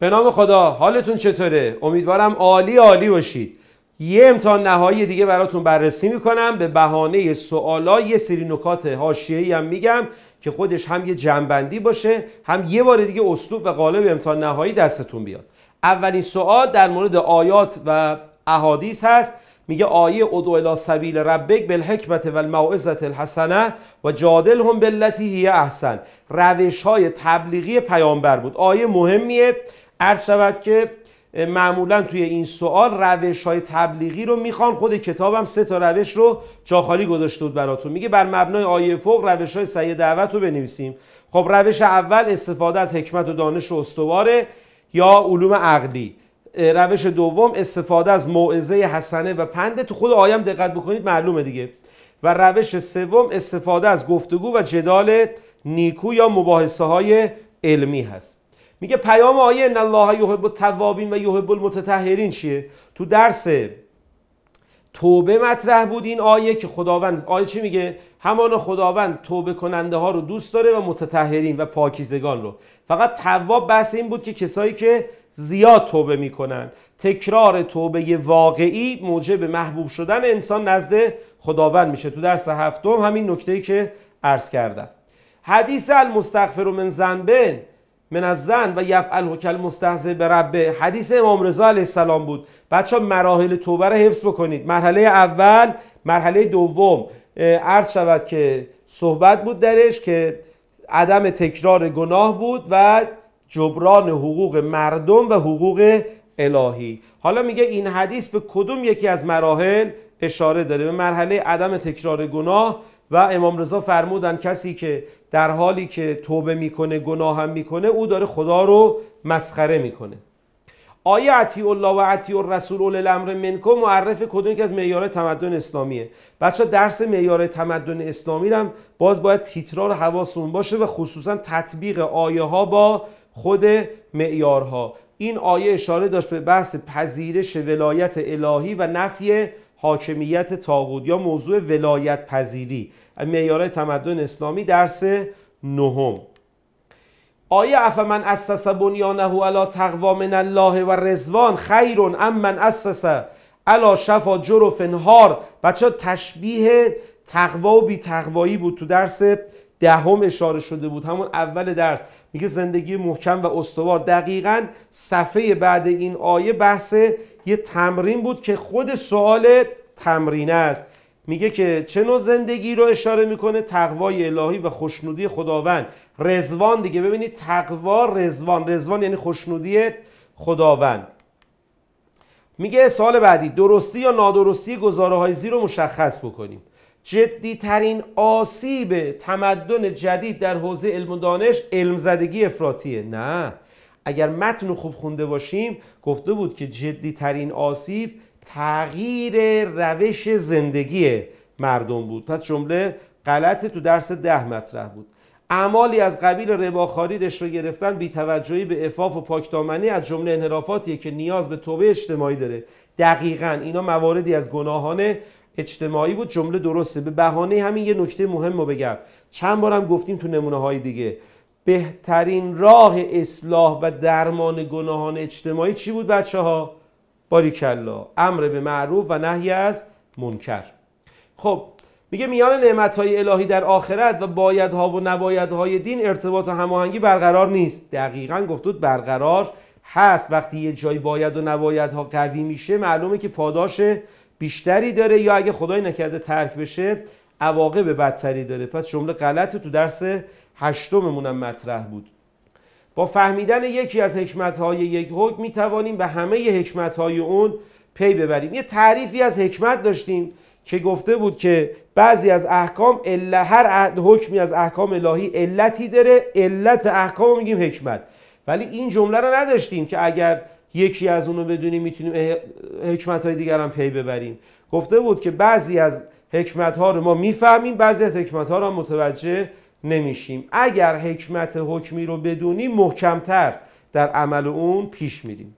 به نام خدا حالتون چطوره؟ امیدوارم عالی عالی باشید یه امتحان نهایی دیگه براتون بررسی میکنم به بهانه سوالا یه سری نکات هاشیهی هم میگم که خودش هم یه جنبندی باشه هم یه بار دیگه اسلوب و قالب امتحان نهایی دستتون بیاد اولین سوال در مورد آیات و احادیث هست میگه آیه ادو الی سبیل ربک بالحکمت و الحسنه و هم بالتی هی احسن روش های تبلیغی پیامبر بود آیه مهمیه عرض شود که معمولا توی این سوال روش های تبلیغی رو میخوان خود کتابم سه تا روش رو چاخالی گذاشته بود براتون میگه بر مبنای آیه فوق روش های سعی دعوت رو بنویسیم خب روش اول استفاده از حکمت و دانش استواره یا علوم عقلی روش دوم استفاده از موعظه حسنه و پنده تو خود آیم دقت بکنید معلومه دیگه و روش سوم استفاده از گفتگو و جدال نیکو یا مباحثه های علمی هست میگه پیام آیه ان الله یحب التوابین و یحب المتطهرین چیه تو درس توبه مطرح بود این آیه که خداوند آیه چی میگه همان خداوند توبه کننده ها رو دوست داره و متطهرین و پاکیزگان رو فقط تواب بحث این بود که کسایی که زیاد توبه میکنن تکرار توبه واقعی موجب محبوب شدن انسان نزد خداوند میشه تو درس هفتم همین نکته که عرض کردم حدیث المستغفر من ذنبه من از زن و یفعل حکل مستحضه به ربه حدیث امام رضا علیه السلام بود بچه ها مراحل توبه رو حفظ بکنید مرحله اول مرحله دوم عرض شود که صحبت بود درش که عدم تکرار گناه بود و جبران حقوق مردم و حقوق الهی حالا میگه این حدیث به کدوم یکی از مراحل اشاره داره به مرحله عدم تکرار گناه و امام رضا فرمودن کسی که در حالی که توبه میکنه گناه هم میکنه او داره خدا رو مسخره میکنه آیا عطی الله و عطی الرسول اول الامر منکو معرف کدوم که از میار تمدن اسلامیه بچه درس میاره تمدن اسلامی هم باز باید تیترار حواسون باشه و خصوصا تطبیق آیه ها با خود معیارها این آیه اشاره داشت به بحث پذیرش ولایت الهی و نفی حاکمیت تاغود یا موضوع ولایت پذیری میاره تمدن اسلامی درس نهم اف من اسس بنیانه علی تقوا من الله و رزوان خیرون ام من اسس علا شفا جرف انهار بچه تشبیه تقوا و تقوایی بود تو درس دهم اشاره شده بود همون اول درس میگه زندگی محکم و استوار دقیقا صفحه بعد این آیه بحث یه تمرین بود که خود سوال تمرین است میگه که چه نوع زندگی رو اشاره میکنه تقوای الهی و خوشنودی خداوند رزوان دیگه ببینید تقوا رزوان رزوان یعنی خوشنودی خداوند میگه سال بعدی درستی یا نادرستی گزاره های زیر رو مشخص بکنیم جدیترین آسیب تمدن جدید در حوزه علم و دانش علم زدگی افراتیه نه اگر متن خوب خونده باشیم گفته بود که جدی ترین آسیب تغییر روش زندگی مردم بود پس جمله غلط تو درس ده مطرح بود اعمالی از قبیل رباخاری رشوه گرفتن توجهی به افاف و پاکدامنی از جمله انحرافاتیه که نیاز به توبه اجتماعی داره دقیقا اینا مواردی از گناهان اجتماعی بود جمله درسته به بهانه همین یه نکته مهم رو بگم چند بارم گفتیم تو نمونه های دیگه بهترین راه اصلاح و درمان گناهان اجتماعی چی بود بچه ها؟ باریکلا امر به معروف و نهی از منکر خب میگه میان نعمت های الهی در آخرت و بایدها و های دین ارتباط و هماهنگی برقرار نیست دقیقا گفتود برقرار هست وقتی یه جای باید و ها قوی میشه معلومه که پاداش بیشتری داره یا اگه خدای نکرده ترک بشه عواقب بدتری داره پس جمله غلط تو درس هشتممون هم مطرح بود با فهمیدن یکی از حکمتهای یک حکم می توانیم به همه حکمتهای اون پی ببریم یه تعریفی از حکمت داشتیم که گفته بود که بعضی از احکام الا هر حکمی از احکام الهی علتی داره علت احکام میگیم حکمت ولی این جمله رو نداشتیم که اگر یکی از اونو بدونیم میتونیم حکمت های دیگر هم پی ببریم گفته بود که بعضی از حکمت ها رو ما میفهمیم بعضی از حکمت ها رو متوجه نمیشیم اگر حکمت حکمی رو بدونیم محکمتر در عمل اون پیش میریم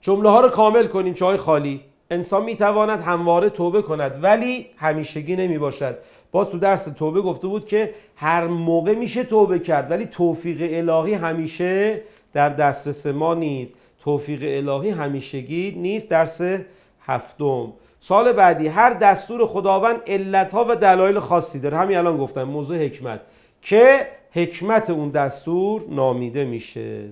جمله ها رو کامل کنیم چای خالی انسان میتواند همواره توبه کند ولی همیشگی نمی باشد باز تو درس توبه گفته بود که هر موقع میشه توبه کرد ولی توفیق الهی همیشه در دسترس ما نیست توفیق الهی همیشگی نیست درس هفتم سال بعدی هر دستور خداوند علتها و دلایل خاصی داره همین الان گفتم موضوع حکمت که حکمت اون دستور نامیده میشه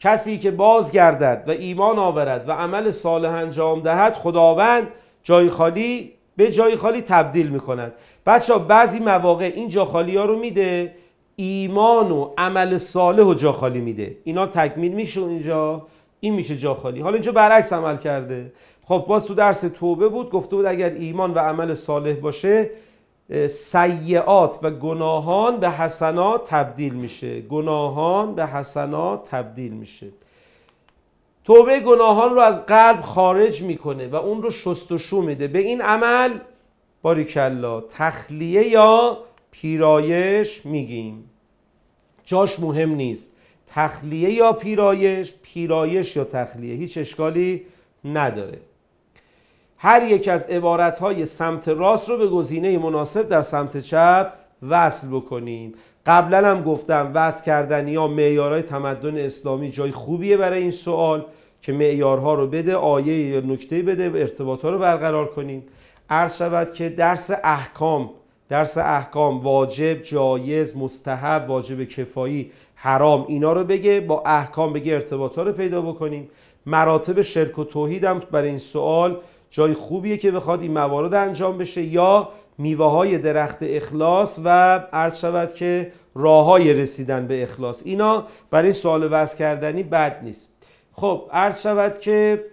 کسی که بازگردد و ایمان آورد و عمل صالح انجام دهد خداوند جای خالی به جای خالی تبدیل میکند بچه ها بعضی مواقع این جا خالی ها رو میده ایمان و عمل صالح و جا خالی میده اینا تکمیل میشه اینجا این میشه جا خالی حالا اینجا برعکس عمل کرده خب باز تو درس توبه بود گفته بود اگر ایمان و عمل صالح باشه سیعات و گناهان به حسنات تبدیل میشه گناهان به حسنات تبدیل میشه توبه گناهان رو از قلب خارج میکنه و اون رو شستشو میده به این عمل باریکلا تخلیه یا پیرایش میگیم جاش مهم نیست تخلیه یا پیرایش پیرایش یا تخلیه هیچ اشکالی نداره هر یک از های سمت راست رو به گزینه مناسب در سمت چپ وصل بکنیم قبلا هم گفتم وصل کردن یا معیارهای تمدن اسلامی جای خوبیه برای این سوال که معیارها رو بده آیه یا نکته بده ها رو برقرار کنیم عرض شود که درس احکام درس احکام واجب جایز مستحب واجب کفایی حرام اینا رو بگه با احکام بگه ها رو پیدا بکنیم مراتب شرک و توحید هم برای این سوال جای خوبیه که بخواد این موارد انجام بشه یا میوه های درخت اخلاص و عرض شود که راه های رسیدن به اخلاص اینا برای سوال وضع کردنی بد نیست خب عرض شود که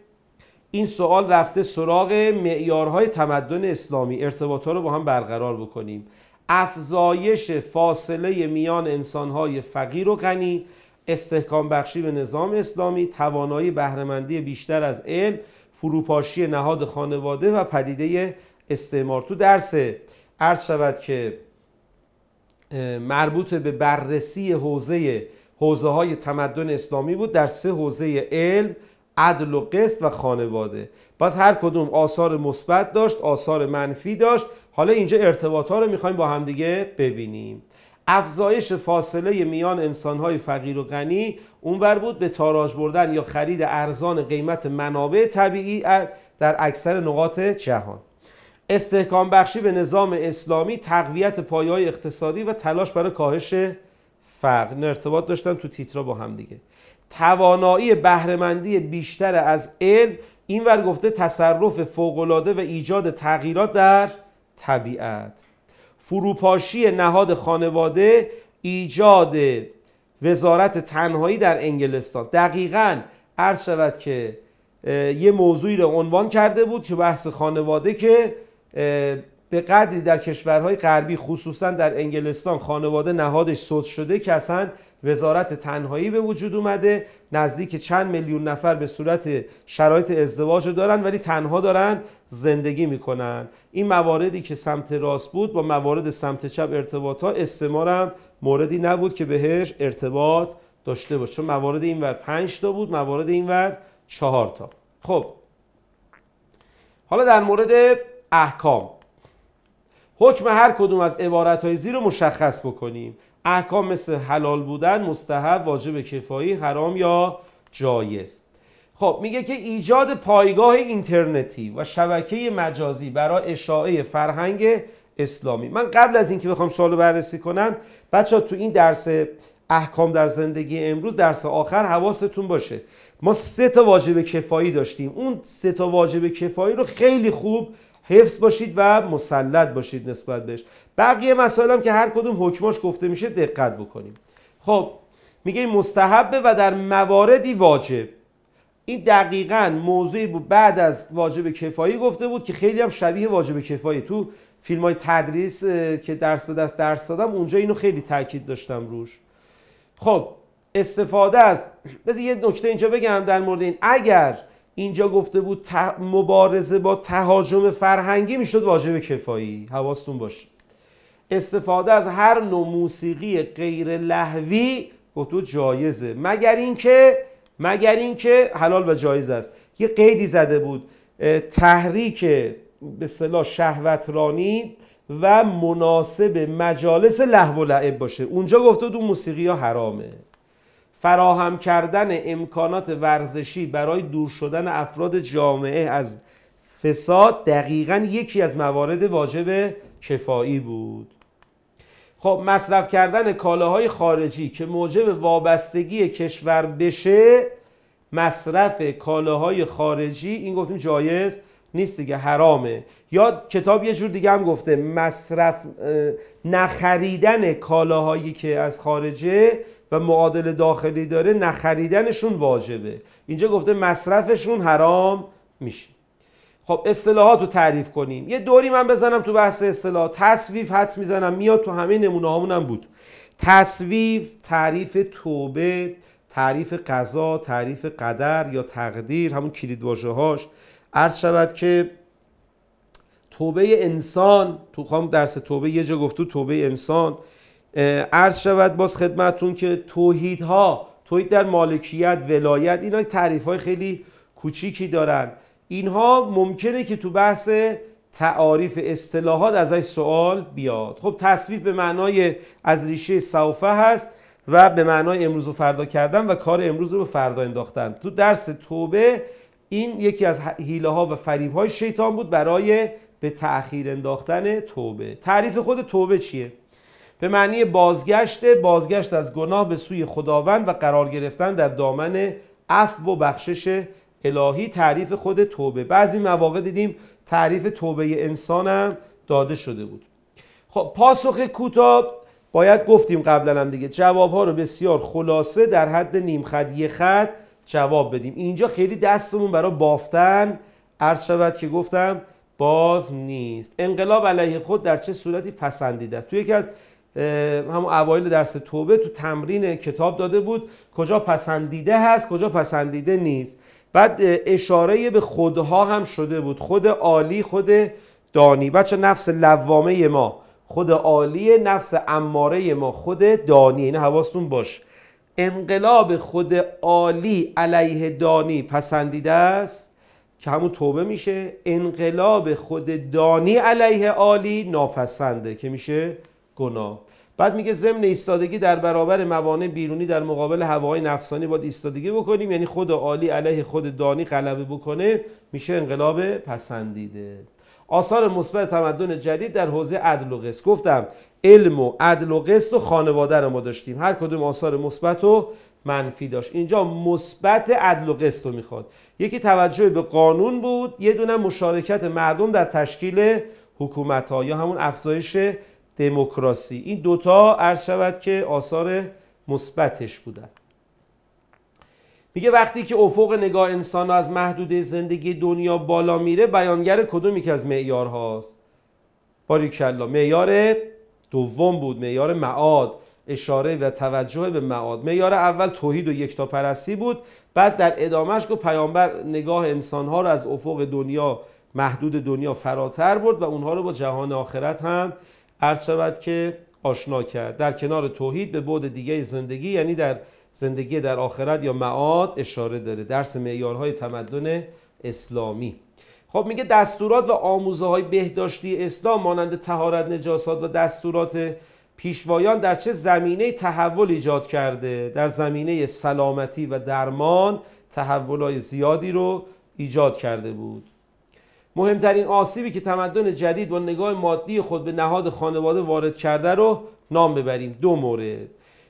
این سوال رفته سراغ معیارهای تمدن اسلامی ارتباط رو با هم برقرار بکنیم افزایش فاصله میان انسانهای فقیر و غنی استحکام بخشی به نظام اسلامی توانایی بهرهمندی بیشتر از علم فروپاشی نهاد خانواده و پدیده استعمار تو درس عرض شود که مربوط به بررسی حوزه حوزه های تمدن اسلامی بود در سه حوزه علم عدل و قسط و خانواده باز هر کدوم آثار مثبت داشت آثار منفی داشت حالا اینجا ارتباط ها رو میخوایم با همدیگه ببینیم افزایش فاصله میان انسانهای فقیر و غنی اونور بود به تاراج بردن یا خرید ارزان قیمت منابع طبیعی در اکثر نقاط جهان استحکام بخشی به نظام اسلامی تقویت پایه‌های اقتصادی و تلاش برای کاهش فقر ارتباط داشتن تو تیترا با هم دیگه توانایی بهرهمندی بیشتر از علم اینور گفته تصرف فوقالعاده و ایجاد تغییرات در طبیعت فروپاشی نهاد خانواده ایجاد وزارت تنهایی در انگلستان دقیقا عرض شود که یه موضوعی رو عنوان کرده بود که بحث خانواده که به قدری در کشورهای غربی خصوصا در انگلستان خانواده نهادش سوت شده که اصلا وزارت تنهایی به وجود اومده نزدیک چند میلیون نفر به صورت شرایط ازدواج دارن ولی تنها دارن زندگی میکنن این مواردی که سمت راست بود با موارد سمت چپ ارتباط ها استمارم موردی نبود که بهش ارتباط داشته باشه چون موارد اینور پنج تا بود موارد اینور چهار تا خب حالا در مورد احکام حکم هر کدوم از عبارت های زیر رو مشخص بکنیم احکام مثل حلال بودن مستحب واجب کفایی حرام یا جایز خب میگه که ایجاد پایگاه اینترنتی و شبکه مجازی برای اشاعه فرهنگ اسلامی من قبل از اینکه بخوام سوالو بررسی کنم بچه تو این درس احکام در زندگی امروز درس آخر حواستون باشه ما سه تا واجب کفایی داشتیم اون سه تا واجب کفایی رو خیلی خوب حفظ باشید و مسلط باشید نسبت بهش بقیه مسائل که هر کدوم حکماش گفته میشه دقت بکنیم خب میگه این مستحبه و در مواردی واجب این دقیقا موضوعی بود بعد از واجب کفایی گفته بود که خیلی هم شبیه واجب کفایی تو فیلم های تدریس که درس به درس دادم اونجا اینو خیلی تاکید داشتم روش خب استفاده از بذار یه نکته اینجا بگم در مورد این اگر اینجا گفته بود مبارزه با تهاجم فرهنگی میشد واجب کفایی حواستون باشه استفاده از هر نوع موسیقی غیر لحوی گفتو جایزه مگر اینکه مگر اینکه حلال و جایز است یه قیدی زده بود تحریک به صلاح شهوترانی و مناسب مجالس لحو و لعب باشه اونجا گفته دو اون موسیقی ها حرامه فراهم کردن امکانات ورزشی برای دور شدن افراد جامعه از فساد دقیقا یکی از موارد واجب کفایی بود خب مصرف کردن کالاهای خارجی که موجب وابستگی کشور بشه مصرف کالاهای خارجی این گفتیم جایز نیست دیگه حرامه یا کتاب یه جور دیگه هم گفته مصرف نخریدن کالاهایی که از خارجه و معادل داخلی داره نخریدنشون واجبه اینجا گفته مصرفشون حرام میشه خب اصطلاحات رو تعریف کنیم یه دوری من بزنم تو بحث اصطلاحات تصویف حد میزنم میاد تو همه نمونه هم بود تصویف تعریف توبه تعریف قضا تعریف قدر یا تقدیر همون کلید هاش عرض شود که توبه انسان تو خام درس توبه یه جا گفتو توبه انسان عرض شود باز خدمتون که ها توحید در مالکیت ولایت اینا تعریف های خیلی کوچیکی دارن اینها ممکنه که تو بحث تعاریف اصطلاحات ازش سوال بیاد خب تصویر به معنای از ریشه صوفه هست و به معنای امروز و فردا کردن و کار امروز رو به فردا انداختن تو درس توبه این یکی از حیله ها و فریب های شیطان بود برای به تأخیر انداختن توبه تعریف خود توبه چیه؟ به معنی بازگشت بازگشت از گناه به سوی خداوند و قرار گرفتن در دامن عفو و بخشش الهی تعریف خود توبه بعضی مواقع دیدیم تعریف توبه انسانم داده شده بود خب پاسخ کوتاه باید گفتیم قبلا هم دیگه جواب ها رو بسیار خلاصه در حد نیم خط یه خط جواب بدیم اینجا خیلی دستمون برای بافتن عرض شود که گفتم باز نیست انقلاب علیه خود در چه صورتی پسندیده توی یکی از همون اوایل درس توبه تو تمرین کتاب داده بود کجا پسندیده هست کجا پسندیده نیست بعد اشاره به خودها هم شده بود خود عالی خود دانی بچه نفس لوامه ما خود عالی نفس اماره ما خود دانی اینه یعنی حواستون باش انقلاب خود عالی علیه دانی پسندیده است که همون توبه میشه انقلاب خود دانی علیه عالی ناپسنده که میشه گناه بعد میگه ضمن ایستادگی در برابر موانع بیرونی در مقابل هوای نفسانی باید ایستادگی بکنیم یعنی خود عالی علیه خود دانی غلبه بکنه میشه انقلاب پسندیده آثار مثبت تمدن جدید در حوزه عدل و قسط گفتم علم و عدل و قسط و خانواده رو ما داشتیم هر کدوم آثار مثبت و منفی داشت اینجا مثبت عدل و قسط رو میخواد یکی توجه به قانون بود یه دونه مشارکت مردم در تشکیل حکومت ها یا همون افزایش دموکراسی این دوتا عرض شود که آثار مثبتش بودن میگه وقتی که افق نگاه انسان از محدود زندگی دنیا بالا میره بیانگر کدومی که از میار هاست باریکلا معیار دوم بود معیار معاد اشاره و توجه به معاد معیار اول توحید و پرستی بود بعد در ادامهش که پیامبر نگاه انسانها رو از افق دنیا محدود دنیا فراتر برد و اونها رو با جهان آخرت هم عرض شود که آشنا کرد در کنار توحید به بعد دیگه زندگی یعنی در زندگی در آخرت یا معاد اشاره داره درس معیارهای تمدن اسلامی خب میگه دستورات و آموزه های بهداشتی اسلام مانند تهارت نجاسات و دستورات پیشوایان در چه زمینه تحول ایجاد کرده در زمینه سلامتی و درمان تحول های زیادی رو ایجاد کرده بود مهمترین آسیبی که تمدن جدید با نگاه مادی خود به نهاد خانواده وارد کرده رو نام ببریم دو مورد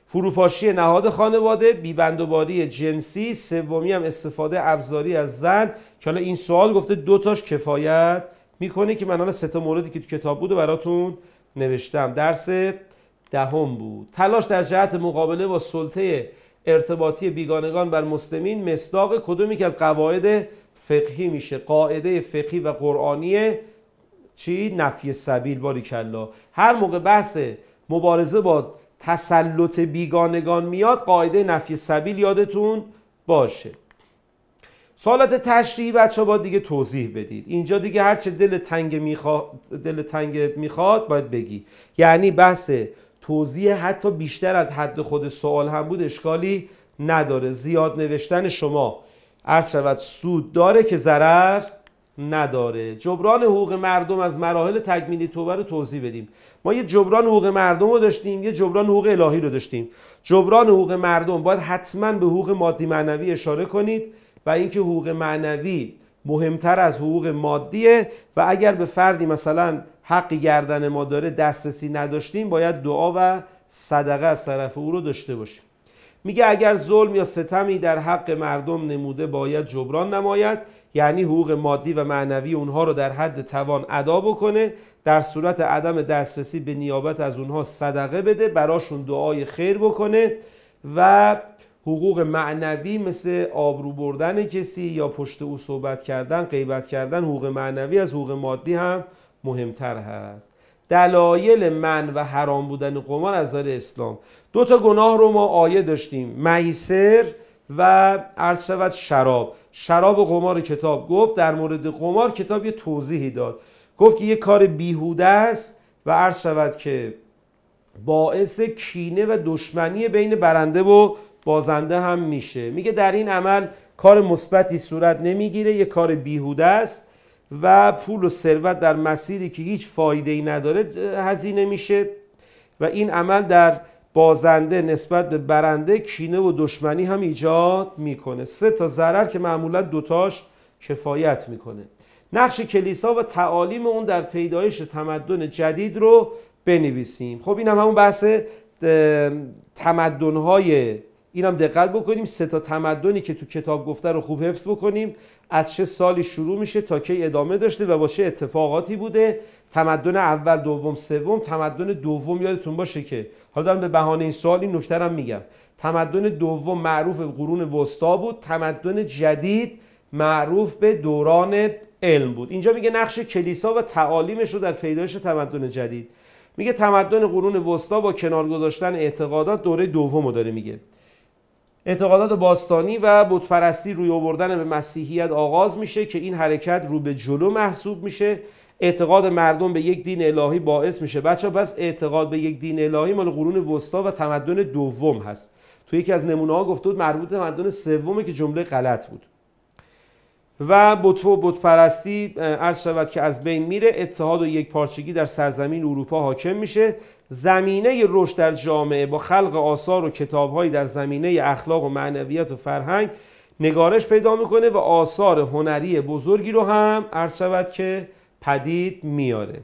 فروپاشی نهاد خانواده بیبندوباری جنسی سومی هم استفاده ابزاری از زن که حالا این سوال گفته دوتاش کفایت میکنه که من حالا سه تا موردی که تو کتاب بود و براتون نوشتم درس دهم بود تلاش در جهت مقابله با سلطه ارتباطی بیگانگان بر مسلمین مصداق کدومی که از قواعد فقهی میشه قاعده فقهی و قرآنی چی نفی سبیل باری کلا هر موقع بحث مبارزه با تسلط بیگانگان میاد قاعده نفی سبیل یادتون باشه سالت تشریعی بچه با دیگه توضیح بدید اینجا دیگه هرچه دل تنگ میخواد دل تنگت میخواد باید بگی یعنی بحث توضیح حتی بیشتر از حد خود سوال هم بود اشکالی نداره زیاد نوشتن شما عرض شود سود داره که ضرر نداره جبران حقوق مردم از مراحل تکمیلی توبه رو توضیح بدیم ما یه جبران حقوق مردم رو داشتیم یه جبران حقوق الهی رو داشتیم جبران حقوق مردم باید حتما به حقوق مادی معنوی اشاره کنید و اینکه حقوق معنوی مهمتر از حقوق مادیه و اگر به فردی مثلا حق گردن ما داره دسترسی نداشتیم باید دعا و صدقه از طرف او رو داشته باشیم میگه اگر ظلم یا ستمی در حق مردم نموده باید جبران نماید یعنی حقوق مادی و معنوی اونها رو در حد توان ادا بکنه در صورت عدم دسترسی به نیابت از اونها صدقه بده براشون دعای خیر بکنه و حقوق معنوی مثل آبرو بردن کسی یا پشت او صحبت کردن غیبت کردن حقوق معنوی از حقوق مادی هم مهمتر هست دلایل من و حرام بودن قمار از نظر اسلام دو تا گناه رو ما آیه داشتیم میسر و عرض شراب شراب و قمار کتاب گفت در مورد قمار کتاب یه توضیحی داد گفت که یه کار بیهوده است و عرض شود که باعث کینه و دشمنی بین برنده و بازنده هم میشه میگه در این عمل کار مثبتی صورت نمیگیره یه کار بیهوده است و پول و ثروت در مسیری که هیچ فایده ای نداره هزینه میشه و این عمل در بازنده نسبت به برنده کینه و دشمنی هم ایجاد میکنه سه تا ضرر که معمولا دوتاش کفایت میکنه نقش کلیسا و تعالیم اون در پیدایش تمدن جدید رو بنویسیم خب این هم همون بحث های اینم دقت بکنیم سه تا تمدنی که تو کتاب گفته رو خوب حفظ بکنیم از چه سالی شروع میشه تا کی ادامه داشته و با چه اتفاقاتی بوده تمدن اول دوم سوم تمدن دوم یادتون باشه که حالا دارم به بهانه این سوالی این میگم تمدن دوم معروف به قرون وسطا بود تمدن جدید معروف به دوران علم بود اینجا میگه نقش کلیسا و تعالیمش رو در پیدایش تمدن جدید میگه تمدن قرون وسطا با کنار گذاشتن اعتقادات دوره دوم داره میگه اعتقادات باستانی و بتپرستی روی آوردن به مسیحیت آغاز میشه که این حرکت رو به جلو محسوب میشه اعتقاد مردم به یک دین الهی باعث میشه بچه پس اعتقاد به یک دین الهی مال قرون وسطا و تمدن دوم هست تو یکی از نمونه ها گفته بود مربوط تمدن سومه که جمله غلط بود و بت و بت پرستی عرض شود که از بین میره اتحاد و یک پارچگی در سرزمین اروپا حاکم میشه زمینه رشد در جامعه با خلق آثار و کتابهایی در زمینه اخلاق و معنویت و فرهنگ نگارش پیدا میکنه و آثار هنری بزرگی رو هم عرض شود که پدید میاره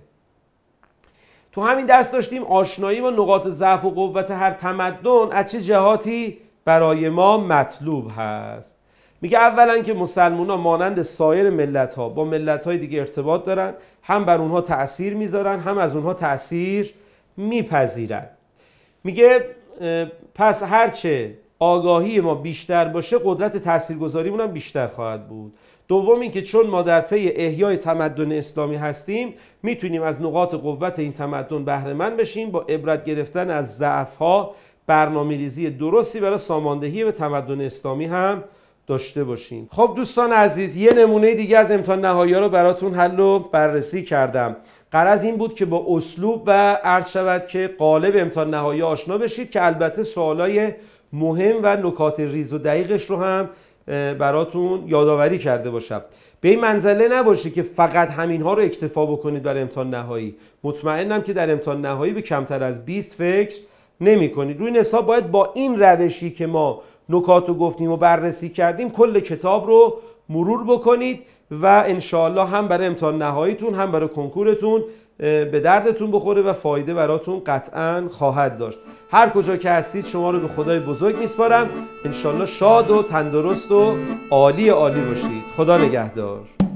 تو همین درس داشتیم آشنایی با نقاط ضعف و قوت هر تمدن از چه جهاتی برای ما مطلوب هست میگه اولا که ها مانند سایر ملت ها با ملت های دیگه ارتباط دارن هم بر اونها تاثیر میذارن هم از اونها تاثیر میپذیرن میگه پس هرچه آگاهی ما بیشتر باشه قدرت تاثیرگذاریمون هم بیشتر خواهد بود دوم اینکه چون ما در پی احیای تمدن اسلامی هستیم میتونیم از نقاط قوت این تمدن بهره مند بشیم با عبرت گرفتن از ضعف ها برنامه درستی برای ساماندهی به تمدن اسلامی هم داشته باشیم خب دوستان عزیز یه نمونه دیگه از امتحان نهایی رو براتون حل و بررسی کردم قرض این بود که با اسلوب و عرض شود که قالب امتحان نهایی آشنا بشید که البته سوالای مهم و نکات ریز و دقیقش رو هم براتون یادآوری کرده باشم به این منزله نباشه که فقط همین رو اکتفا بکنید برای امتحان نهایی مطمئنم که در امتحان نهایی به کمتر از 20 فکر نمی کنید روی حساب باید با این روشی که ما نکات رو گفتیم و بررسی کردیم کل کتاب رو مرور بکنید و انشاالله هم برای امتحان نهاییتون هم برای کنکورتون به دردتون بخوره و فایده براتون قطعا خواهد داشت هر کجا که هستید شما رو به خدای بزرگ میسپارم انشالله شاد و تندرست و عالی عالی باشید خدا نگهدار